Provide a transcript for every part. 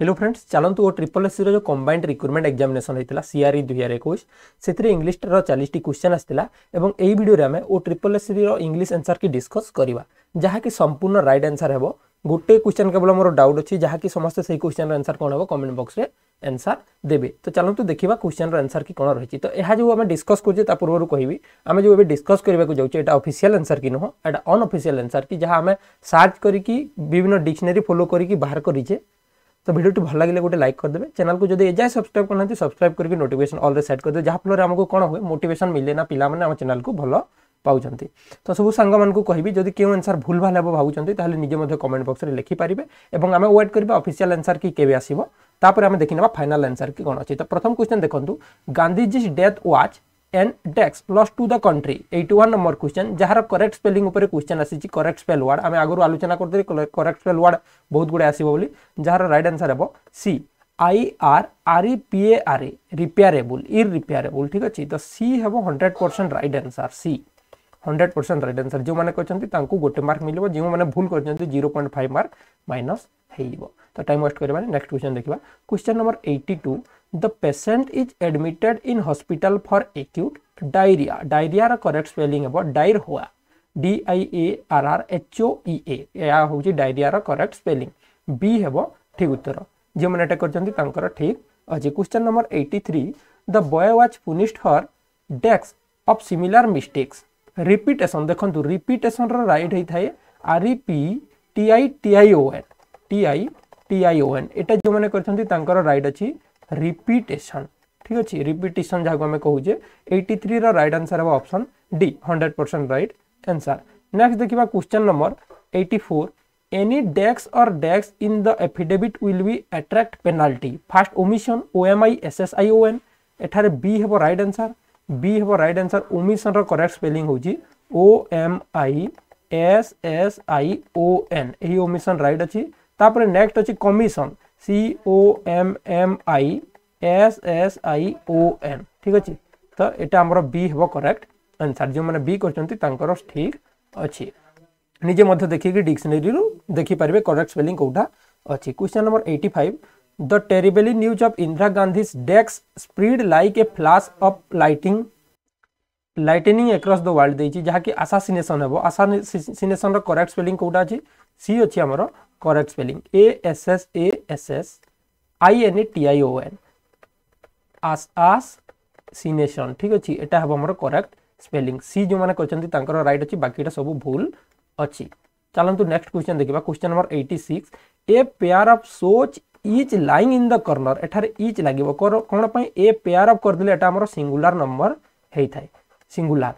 Hello friends ଚାଲନ୍ତୁ ଓ triple ଏସ୍ସିର ଯେଉଁ combined recruitment examination ହୋଇଥିଲା ସିଆର୍ଇ ଦୁଇ ହଜାର ଏକୋଇଶ ସେଥିରେ ଇଂଲିଶର ଚାଳିଶଟି କ୍ୱେଶ୍ଚନ୍ ଆସିଥିଲା ଏବଂ ଏହି ଭିଡ଼ିଓରେ ଆମେ ଓ ଟ୍ରିପଲ୍ ଏସ୍ସିର ଇଂଲିଶ ଆନ୍ସର୍କି ଡିସ୍କସ୍ କରିବା ଯାହାକି ସମ୍ପୂର୍ଣ୍ଣ ରାଇଟ୍ ଆନ୍ସର୍ ହେବ ଗୋଟେ କ୍ୱେଶ୍ଚନ୍ କେବଳ ମୋର ଡାଉଟ୍ ଅଛି ଯାହାକି ସମସ୍ତେ ସେଇ କ୍ୱେଶ୍ଚନ୍ର ଆନ୍ସର୍ କ'ଣ ହେବ କମେଣ୍ଟ ବକ୍ସରେ ଆନ୍ସର୍ ଦେବେ ତ ଚାଲନ୍ତୁ ଦେଖିବା କ୍ୱେଶ୍ଚନ୍ର ଆନ୍ସର୍ କି କ'ଣ ରହିଛି ତ ଏହା ଯେଉଁ ଆମେ ଡିସ୍କସ୍ କରୁଛେ ତା ପୂର୍ବରୁ କହିବି ଆମେ ଯେଉଁ ଏବେ ଡିସ୍କସ୍ କରିବାକୁ ଯାଉଛେ ଏଇଟା ଅଫିସିଆଲ୍ ଆନ୍ସର୍ କି ନୁହଁ ଏଇଟା ଅନଅଫିସିଆଲ୍ ଆନ୍ସର୍ କି ଯାହା ଆମେ ସର୍ଚ୍ଚ କରିକି ବିଭିନ୍ନ ଡିକ୍ସନାରୀ ଫଲୋ କରିକି ବାହାର କରିଛେ তো ভিডিওটি ভাল লাগিলে গোটে লাইক করদেবে চ্যানেলকে যদি এযায় সবসক্রাইব করুনাহান্তি সবসক্রাইব করিকি নোটিফিকেশন অলরে সেট করদেবে যাহাফলরে আমাকে কোণ হুয়ে মোটিভেশন মিলে না পিলামানে আমার চ্যানেলকে ভাল পাচ্ছেন তো সবু সাংমানু কবি যদি কেউ আনসার ভুল ভাল হব ভাবুন তাহলে নিজে মধ্যে কমেন্ট বক্সরে লেখিপারে এবং আমি ওয়েট করবা অফিসিয়াল আনসার কি কেবে আসব তাপরে আমি দেখি নেবা ফাইনাল আনসার কি কোণ অছি তো প্রথম কোশ্চেন দেখুন Gandhiji death was an dash loss to the country eighty one number question जहाँ करेक्ट स्पेलिंग क्वेश्चन आसी करेक्ट स्पेल वार्ड आम आगे आलोचना करदे करेक्ट स्पेल वार्ड बहुत गुड़े आसो बोली जार रईट आंसर हे C I R R E R A repairable irreparable ठीक अच्छे तो सी हे hundred percent right answer C hundred percent right answer जो मैंने कहते गोटे मार्क मिले जो मैंने भूल कर zero point five mark minus हो तो टाइम वेस्ट करवानी नेक्स्ट क्वेश्चन देखा question number eighty two the patient is admitted in hospital for acute diarrhea diarrhea ର correct spelling ହେବ diarrhea d i a r r h o e a ଏହା ହେଉଛି diarrhea ର correct spelling b ହେବ ଠିକ ଉତ୍ତର ଯେଉଁମାନେ ଏଟା କରିଛନ୍ତି ତାଙ୍କର ଠିକ ଅଛି question number 83 the boy was punished for decks of similar mistakes repetition ଦେଖନ୍ତୁ repetition ର right ହେଇଥାଏ r e p t i t i o n t i t i o n ଏଟା ଯେଉଁମାନେ କରିଛନ୍ତି ତାଙ୍କର right ଅଛି ରିପିଟେସନ୍ ଠିକ୍ ଅଛି ରିପିଟେସନ୍ ଯାହାକୁ ଆମେ କହୁଛେ ଏଇଟି ଥ୍ରୀର ରାଇଟ୍ ଆନ୍ସର୍ ହେବ option D hundred percent right answer next ଦେଖିବା question number eighty four any dex or dex in the affidavit will be attract penalty first omission omi ssion এঠারে b হেব right answer b হেব right answer omission র correct spelling হউচি o m i s s i o n এই omission রাইট আছে তারপরে next আছে commission C O M M I S S I O N ठीक अच्छे तो ये आम हम करेक्ट आंसर जो मैंने बी कर ठीक अच्छे निजे देखिए डिक्सनेरी देखिपर करेक्ट स्पेलींग कौटा अच्छे question number eighty five the terribly news of Indira Gandhi dash spread like a flash of lighting lightning across the world देखिए जहाँकि आसासीनेसन हो आसासीनेसन रेक्ट स्पेलींग कौटा अच्छी सी अच्छी correct spelling A S S A S S I N A T I O N as as सीनेशन ठीक अच्छे एटा हम आम करेक्ट स्पेलिंग सी जो मैंने कर रईट अच्छी बाकी सब भूल अच्छी चलतु नेक्स्ट क्वेश्चन देखा question number eighty six a pair of सोच each lying in the corner एठार इच लगे कौन ए पेयर अफ करदे यहाँ आम सिंगुलार नंबर होता है सिंगुलर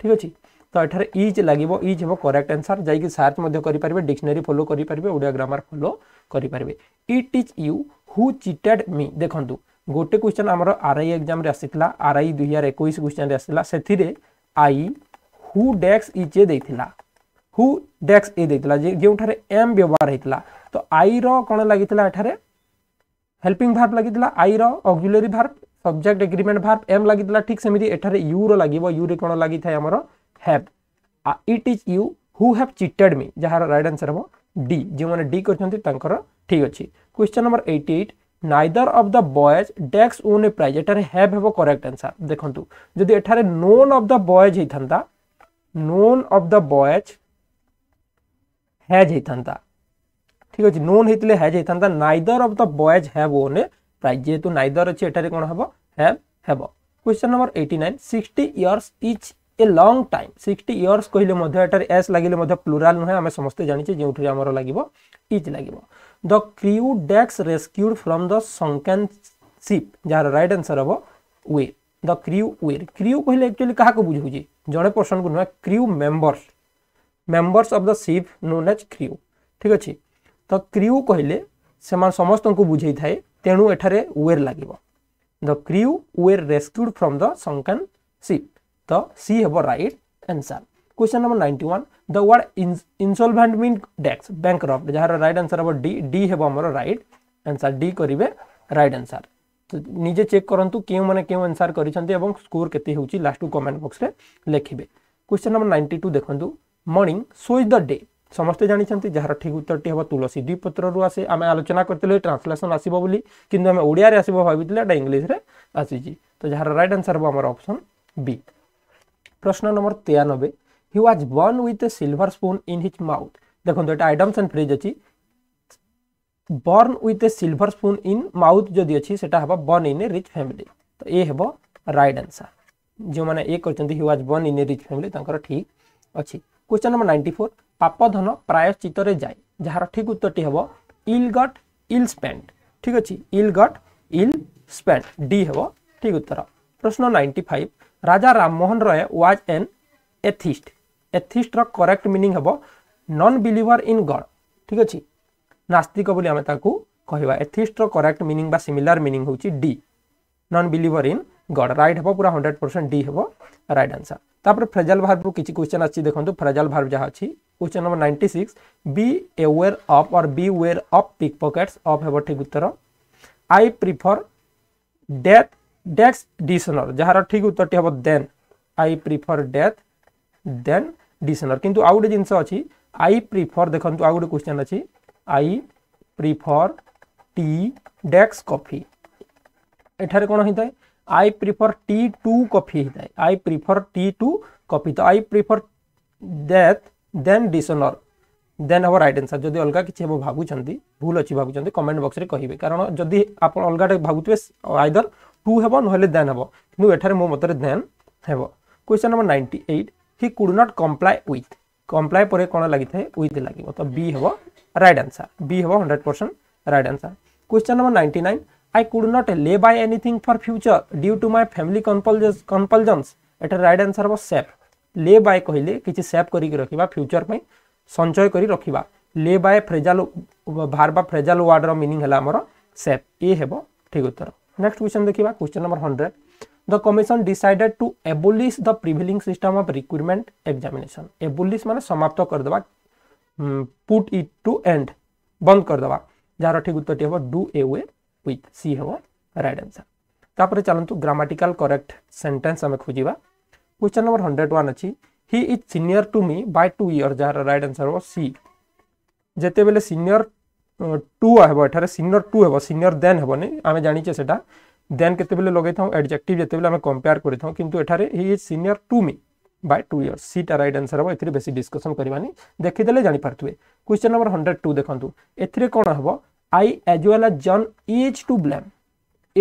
ठीक अच्छे ତ ଏଠାରେ ଇଜ୍ ଲାଗିବ ଇଜ୍ ହେବ କରେକ୍ଟ ଆନ୍ସର୍ ଯାଇକି ସର୍ଚ୍ଚ ମଧ୍ୟ କରିପାରିବେ ଡିକ୍ସନାରୀ ଫଲୋ କରିପାରିବେ ଓଡ଼ିଆ ଗ୍ରାମାର ଫଲୋ କରିପାରିବେ ଇଟ୍ ଇଜ୍ ୟୁ ହୁ ଚିଟେଡ୍ ମି ଦେଖନ୍ତୁ ଗୋଟେ କ୍ୱେଶ୍ଚନ୍ ଆମର ଆର୍ ଆଇ ଏକ୍ଜାମ୍ରେ ଆସିଥିଲା ଆର୍ ଆଇ ଦୁଇ ହଜାର ଏକୋଇଶ କ୍ୱେଶ୍ଚନ୍ରେ ଆସିଥିଲା ସେଥିରେ ଆଇ ହୁ ଡେକ୍ସ ଇଜ୍ ଏ ଦେଇଥିଲା ହୁ ଡେକ୍ସ ଏ ଦେଇଥିଲା ଯେଉଁଠାରେ ଏମ୍ ବ୍ୟବହାର ହେଇଥିଲା ତ ଆଇର କ'ଣ ଲାଗିଥିଲା ଏଠାରେ ହେଲ୍ପିଂ ଭାର୍ବ ଲାଗିଥିଲା ଆଇର auxiliary verb subject agreement verb am ଲାଗିଥିଲା ଠିକ୍ ସେମିତି ଏଠାରେ ୟୁର ଲାଗିବ ୟୁରେ କ'ଣ ଲାଗିଥାଏ ଆମର have it is you who have cheated me ଯାହାର ରାଇଟ୍ ଆନ୍ସର୍ ହେବ ଡି ଯେଉଁମାନେ ଡି କରିଛନ୍ତି ତାଙ୍କର ଠିକ୍ ଅଛି question number eighty eight neither of the boys dash won a prize ଏଠାରେ ହ୍ୟାଭ୍ ହେବ କରେକ୍ଟ ଆନ୍ସର୍ ଦେଖନ୍ତୁ ଯଦି ଏଠାରେ ନୋନ୍ ଅଫ୍ ଦ ବଏଜ୍ ହେଇଥାନ୍ତା none of the boys has ହେଇଥାନ୍ତା ଠିକ୍ ଅଛି ନୋନ୍ ହେଇଥିଲେ ହ୍ୟାଜ୍ ହେଇଥାନ୍ତା neither of the boys have won a prize ଯେହେତୁ ନାଇଦର ଅଛି ଏଠାରେ କ'ଣ ହେବ ହ୍ୟାଭ୍ ହେବ question number eighty nine sixty years is a long time sixty years कहले एस लगे प्लूराल नुहे आम समस्त जाचे जो लगे इज लगे the crew dash rescued from the sunken ship जार रईट आंसर हम वे द क्रू वेर क्रू कहले एक्चुअली क्या बुझे जड़े पर्सन को नुह crew members members of the ship known as crew ठीक अच्छे तो क्रू कहले से समस्त को बुझे थाए तेणु एठार वेर लगे the crew were rescued from the sunken ship तो सी हे right answer question number ninety 91 the word insolvent mean dash bankrupt जहाँ रईट आंसर हम डी डी हे आम रईट आंसर डी करेंगे रईट आंसर तो निजे चेक करूँ क्यों मैंने क्यों आंसर कर स्कोर के लास्ट कमेंट बक्स में लिखे क्वेश्चन नंबर नाइंटी टू देखो मर्णिंग सोज द डे समस्ते जानते जार ठीक उत्तर हम तुलसी द्विपत्रु आसे आम आलोचना करते ट्रांसलेसन आसो कि आम ओडिया आसो इंग्लीश्रे आसीज तो जार रईट आंसर हम आमर अप्सन बी প্রশ্ন নম্বর তেয়ানবে he was born with a silver spoon in his mouth দেখুন এটা আইটমস অ্যান্ড ফ্রিজ অছি born with a silver spoon in mouth যদি অছি সেটা হব born in a rich family তো এ হব রাইট আনসার যে মানে এ করছেন he was born in a rich family তাঁর ঠিক অছি কোশ্চেন নম্বর নাইন্টি ফোর পাপধন প্রায়শ্চিতরে যায় যার ঠিক উত্তরটি হব ইল গট ইল স্পেন্ড ঠিক আছে ill got ill spend D হব ঠিক উত্তর প্রশ্ন ninety five Raja Rammohan Roy was an atheist एथिस्टर करेक्ट मिनिंग हम नन बिलिवर इन गड ठीक अच्छे नास्तिक बोली आम कहवा एथिस्टर करेक्ट मिनिंग सिमिलार मिनिंग हूँ D non believer in god right हम पूरा हंड्रेड परसेंट डी हम रईट आंसर तापर फ्रेजाल भार्व किसी क्वेश्चन अच्छी देखो फ्रेजाल भार्ब जहाँ अच्छी question number ninety six B aware of और beware of pickpockets of हे ठीक उत्तर I prefer death dash dishonour जार ठीक उत्तर टी हम दे I prefer death than dishonour कितु आउ गोटे जिनस अच्छी आई प्रिफर देखते आउ गोटे क्वेश्चन अच्छी I prefer tea dash coffee यठार कौन होता है I prefer tea to coffee होता है I prefer tea to coffee तो I prefer death than dishonour than हम रईट आनसर जब अलग किसी भागुच्च भूल अच्छी भागुच्च कमेंट बक्स में कहे कारण जब आप अलग भागुवे आईदर টু হব নহলে দেন হব কিন্তু এখানে মো মতরে দেন হব question number ninety eight he could not comply with comply পরে কোণ লাগি থাকে উইথ লাগিব তো বি হব রাইট আনসার বি হব hundred percent right answer question number ninety nine I could not lay by anything for future due to my family compulsions এটার right answer হব সেফ লে বাই কহিলে কিছু save করি রাখবা ফ্যুচর পাই সঞ্চয় করি রাখবা লে বাই ফ্রেজাল ভার বা ফ্রেজাল ওয়ার্ডর মিনিং হল আমার সেফ এ হব ঠিক উত্তর नेक्स्ट क्वेश्चन देखा question number hundred the commission decided to abolish the prevailing system of recruitment examination abolish मैंने समाप्त करदे पुट इट टू एंड बंद करदे जार ठीक उत्तर टी हम डू ए वे विथ सी हम रईट आंसर तापर चलतु ग्रामाटिकाल करेक्ट सेन्टेन्स आम खोजा क्वेश्चन नंबर हंड्रेड वन अच्छी he is senior to me by two year जार रईट आंसर हम सी जिते बेले सिनियर টু হব এখানে সিনিয়র টু হব সিনিয়র দেন হবনি আমি জানিছে সেটা দেন কেতবে লগাই থাও এডজেক্টিভ যেতবে আমি কম্পেয়ার করে থাও কিন্তু এখানে he is senior to me by two years সিটা রাইট আনসর হব এতে বেশি ডিসকসন করবানি দেখিদেলে জাঁপারে কোশ্চেন নম্বর হন্ড্রেড টু দেখুন এতে কোণ হব I as well as John is to blame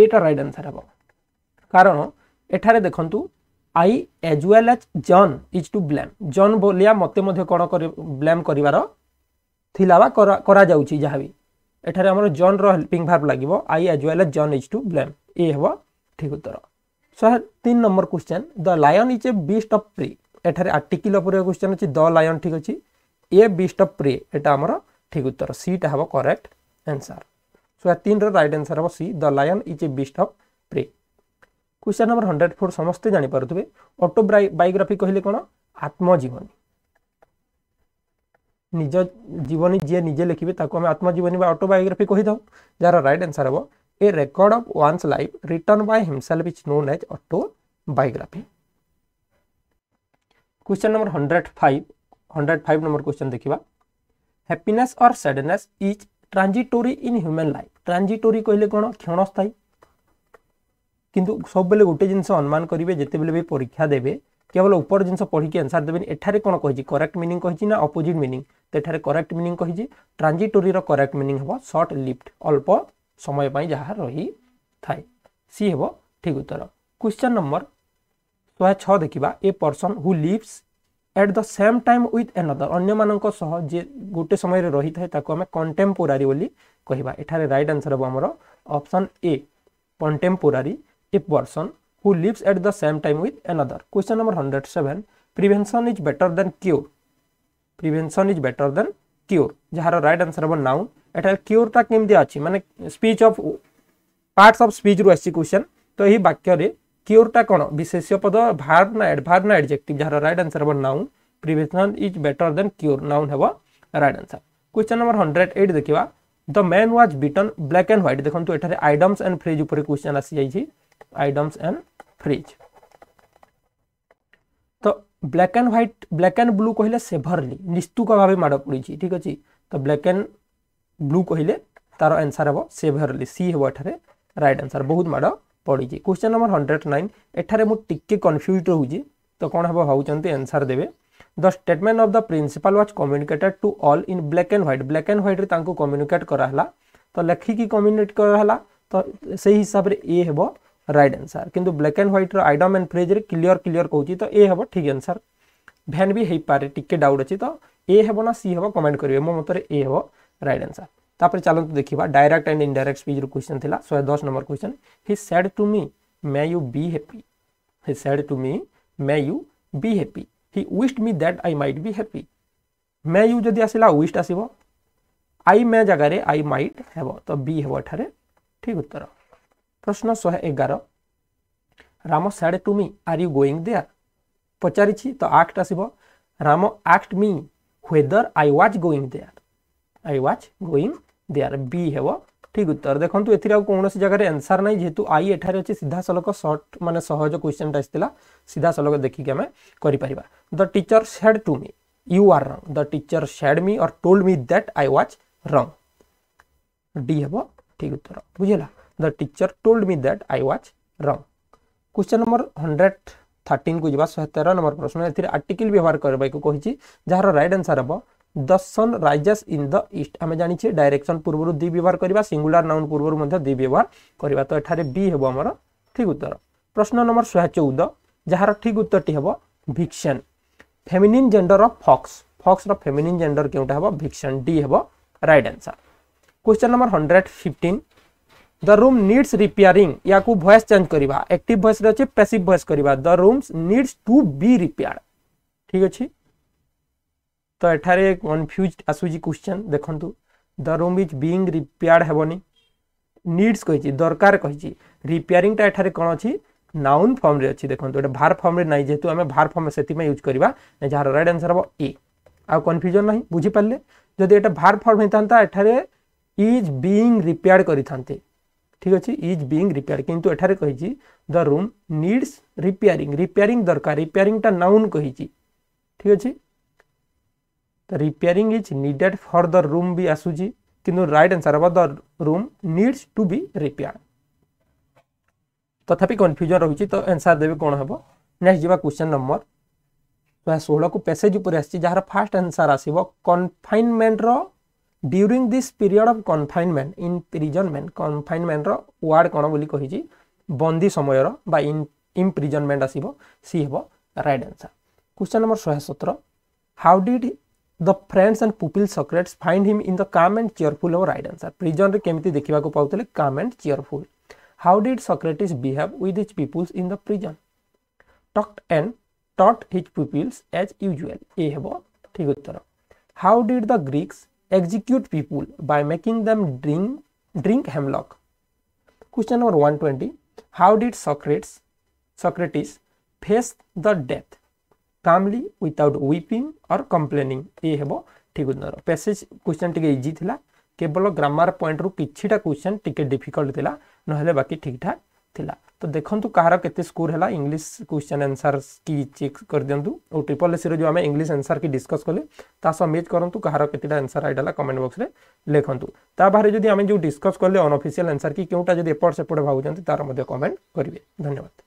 এটা রাইট আনসর হব কারণ এখানে দেখুন I as well as John is to blame John বলিয়া মতো কোণ ব্লেম করবার ଥିଲା ବା କରାଯାଉଛି ଯାହା ବି ଏଠାରେ ଆମର ଜନ୍ର ହେଲ୍ପିଂ ଭାର୍ବ ଲାଗିବ I as well as John is to blame ଏ ହେବ ଠିକ୍ ଉତ୍ତର ଶହେ ତିନି number question the lion is a beast of prey ଏଠାରେ ଆର୍ଟିକିଲ୍ ଉପରେ କ୍ୱେଶ୍ଚନ୍ ଅଛି ଦ ଲାୟନ୍ ଠିକ୍ ଅଛି ଏ ବିଷ୍ଟ ଅଫ୍ ପ୍ରି ଏଇଟା ଆମର ଠିକ୍ ଉତ୍ତର ସିଟା ହେବ କରେକ୍ଟ ଆନ୍ସର୍ ଶହେ ତିନିର ରାଇଟ୍ ଆନ୍ସର୍ ହେବ C the lion is a beast of prey question number hundred four ସମସ୍ତେ ଜାଣିପାରୁଥିବେ ଅଟୋ ବାୟୋଗ୍ରାଫି କହିଲେ କ'ଣ ଆତ୍ମଜୀବନୀ निज ଜୀବନୀ जी निजे लिखे आम ଆମେ अटोबायोग्राफी कही ଅଟୋବାୟୋଗ୍ରାଫି जार रईट आंसर हम a record of of life written written by himself is known as autobiography question number hundred five hundred five number question देखा हैप्पीनेस और sadness is transitory in human life transitory कहले कौन क्षणस्थायी किंतु सब बेले गोटे जिनस अनुमान करेंगे जिते बिल भी परीक्षा देवे কেবল উপর জিনিস পড়িকি আনসার দেবেন এখানে কোণ কী করেক্ট মিনিং কী না অপোজিট মিনিং তো এখানে করেক্ট মিনিং কী ট্রাঞ্জিটোরির করেক্ট মিনিং হব সর্ট লিফ্ট অল্প সময় পাই যা রহি থাকে সি হব ঠিক উত্তর क्वेश्चन नंबर ଶହେ ଛଅ ଦେଖିବା a person who lives at the same time with another ଅନ୍ୟମାନଙ୍କ ସହ ଯିଏ ଗୋଟେ ସମୟରେ ରହିଥାଏ ତାକୁ ଆମେ କଣ୍ଟେମ୍ପୋରାରୀ ବୋଲି କହିବା ଏଠାରେ ରାଇଟ୍ ଆନ୍ସର୍ ହେବ ଆମର option A contemporary a person who lives at the same time with another question number 107 prevention is better than cure prevention is better than cure ଯାହାର right answer ହେବ noun ଏଠାରେ cure ଟା କେମିତି ଅଛି ମାନେ speech of parts of speech ରୁ ଆସିଛି question ତ ଏହି ବାକ୍ୟରେ cure ଟା କ'ଣ ବିଶେଷ୍ୟ ପଦ verb ନା verb ନା adjective ଯାହାର right answer ହେବ noun prevention is better than cure noun ହେବ right answer question number 108 ଦେଖିବା the man was beaten black and white देखो ये आइडम्स एंड फ्रेज उपर क्वेश्चन आसी जाइए आइडम्स एंड फ्रिज ତ black and white black and blue କହିଲେ severely ନିସ୍ତୁକ ଭାବେ ମାଡ଼ ପଡ଼ିଛି ଠିକ୍ ଅଛି ତ ବ୍ଲାକ୍ ଆଣ୍ଡ ବ୍ଲୁ କହିଲେ ତାର ଆନ୍ସର୍ ହେବ ସେଭରଲି ସି ହେବ ଏଠାରେ ରାଇଟ୍ ଆନ୍ସର୍ ବହୁତ ମାଡ଼ ପଡ଼ିଛି କ୍ୱେଶ୍ଚନ୍ ନମ୍ବର ହଣ୍ଡ୍ରେଡ଼ ନାଇନ୍ ଏଠାରେ ମୁଁ ଟିକେ କନଫ୍ୟୁଜ୍ ରହୁଛି ତ କ'ଣ ହେବ ଭାବୁଛନ୍ତି ଆନ୍ସର୍ ଦେବେ the statement of the principal was communicated to all in black and white black and ହ୍ୱାଇଟ୍ରେ ତାଙ୍କୁ କମ୍ୟୁନିକେଟ୍ କରାହେଲା ତ ଲେଖିକି କମ୍ୟୁନିକେଟ୍ କରାହେଲା ତ ସେହି ହିସାବରେ ଏ ହେବ रईट आनसर कि ब्लाक एंड ह्वैट्र idiom and phrase clear clear कौच तो ए हम ठीक आनसर भैन भी हो पारे टी डाउट अच्छी तो ए हे ना सी हम कमेंट करेंगे मो मत ए हम रईट आंसर तापर चलते देखा direct and indirect speech question थी शहे दस number question he said to me may you be happy he said to me may you be happy he wished me that I might be happy may you जदि आसा ओस्ट आसव आई मे जगार I might हेब तो B हेबारे ठीक उत्तर प्रश्न शहे एगार Ram said to me are you going there पचार तो आक्ट आसब Ram asked me whether I was going there I was going there B हे ठीक उत्तर देखो ए कौन जगह एनसर ना जेहतु आई एठार अच्छे सीधा सलख सर्ट मानते सहज क्वेश्चन टाइम सीधा सलख देखिक आम the teacher said to me you are wrong the teacher said me और told me that I was wrong D हे ठीक उत्तर बुझेगा the teacher told me that I was wrong question number hundred thirteen को जवा शहे तेरह number प्रश्न ए आर्टिकल व्यवहार करवाई जार रईट आंसर हम the sun rises in the east आम जानी डायरेक्शन पूर्व दि व्यवहार करवा सिंगुलार नाउन पूर्व दि व्यवहार करवा तो एठार बी हे आमर ठीक उत्तर प्रश्न नंबर शहे चौदह जार ठीक उत्तर टी हम भिक्सन फेमिनिन जेंडर अफ फक्स फक्स फेमिनिन जेंडर केउटा हम भिक्सन डी हम right answer question number hundred fifteen the room needs repairing या को भयस चेंज करिबा एक्टिव भयस रे छै पैसिव भयस करिबा the rooms needs to be repair ठीक अछि तो एठारे कन्फ्यूज्ड आसुजी क्वेश्चन देखंतु the room is being repaired हेबोनी निड्स कहि छी दरकार कहि छी रिपेयरिंग ता एठारे कोन अछि नाउन फॉर्म रे अछि देखंतु एटा भार फॉर्म रे नै जेतु हमें भार फॉर्म सेति में यूज करिबा ने जहार राइट आंसर हबो ए आ कन्फ्यूजन नै बुझी पल्ले जदी एटा भार फॉर्म हेतांता एठारे इज बीइंग रिपेयर्ड करिथांते ठीक अच्छे इज बिंग रिपेयर कितु एटारे the room needs repairing repairing दरकार रिपेयरिंग टा नाउन कही ठीक अच्छे तो repairing is needed for the room भी आसूसी कि रईट आनसर हम the room needs to be repair तथापि कन्फ्यूजन रही तो एनसर देवे कौन हम नेक्स्ट जी क्वेश्चन नंबर षोह को पेसेज उपर आ फास्ट आनसर आस confinement during this period of confinement imprisonment कनफाइनमेंटर वार्ड कौन बोली कही बंदी समय इम्प्रिजनमेंट आसब सी हे रईट आंसर क्वेश्चन नंबर शहे सतर how did the friends and pupil Socrates find him in the calm and cheerful हम रईट आंसर प्रिजन में केमी देखा पाते calm and cheerful how did Socrates behave with his peoples in the prison talked and taught his peoples as usual ये हे ठीक उत्तर how did the Greeks execute people by making them drink, drink hemlock. Question number 120. How did Socrates, Socrates face the death? Calmly without weeping or complaining. ये हेबो ठीक उत्तर passage question टिके easy थिला केवल ग्रामर पॉइंट रु किछिटा question टिके difficult थिला नहले बाकी ठीक ठाक थिला तो देखो कहार के स्कोर है इंग्लीश क्वेश्चन आंसर की चेक कर दिंतु और ट्रिपल एसी जो आम इंग्लीश आंसर की डिस्कस कले समेज करूँ कहार के आंसर आईटा कमेंट बक्स में लिखतु ता जब आम जो डिस्कस कले अनअफिसीआल आंसर कि क्योंटा जब एपट सेपट भावुँ तार कमेंट करेंगे धन्यवाद